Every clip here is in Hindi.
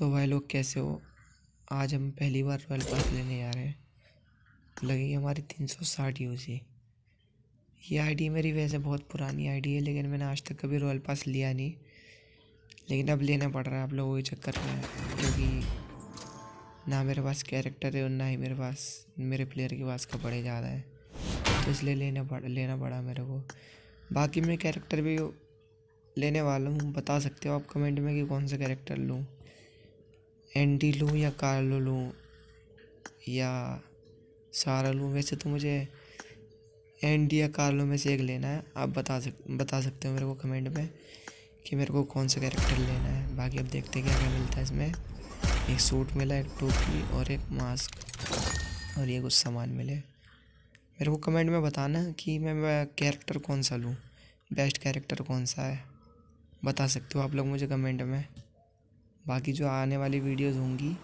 तो भाई लोग कैसे हो आज हम पहली बार रॉयल पास लेने जा रहे हैं लगेगी हमारी तीन सौ साठ यू सी ये आईडी मेरी वैसे बहुत पुरानी आईडी है लेकिन मैंने आज तक कभी रॉयल पास लिया नहीं लेकिन अब लेना पड़ रहा है आप लोगों के चक्कर में क्योंकि ना मेरे पास कैरेक्टर है और ना ही मेरे पास मेरे प्लेयर के पास कपड़े ज़्यादा है तो इसलिए लेना पड़ लेना पड़ा मेरे को बाकी मैं कैरेक्टर भी लेने वाला हूँ बता सकते हो आप कमेंट में कि कौन सा कैरेक्टर लूँ एंडी लूँ या कार्लो लूँ या सारा लूँ वैसे तो मुझे एंडी या कार्लो में से एक लेना है आप बता सक बता सकते हो मेरे को कमेंट में कि मेरे को कौन सा कैरेक्टर लेना है बाकी अब देखते हैं क्या क्या मिलता है इसमें एक सूट मिला एक टोपी और एक मास्क और ये कुछ सामान मिले मेरे को कमेंट में बताना कि मैं कैरेक्टर कौन सा लूँ बेस्ट कैरेक्टर कौन सा है बता सकते हो आप लोग मुझे कमेंट में बाकी जो आने वाली वीडियोस होंगी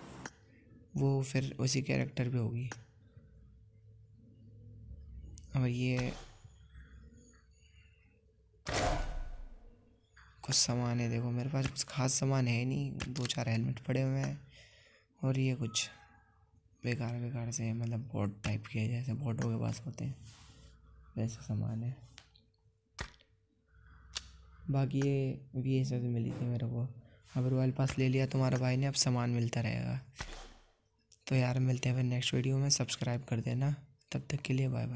वो फिर उसी कैरेक्टर पे होगी और ये कुछ सामान है देखो मेरे पास कुछ खास सामान है नहीं दो चार हेलमेट पड़े हुए हैं और ये कुछ बेकार बेकार से मतलब बोट टाइप के जैसे बोटों के पास होते हैं वैसे सामान है बाकी ये वी एस मिली थी मेरे को अब रॉयल पास ले लिया तुम्हारा तो भाई ने अब सामान मिलता रहेगा तो यार मिलते हैं फिर नेक्स्ट वीडियो में सब्सक्राइब कर देना तब तक के लिए बाय बाय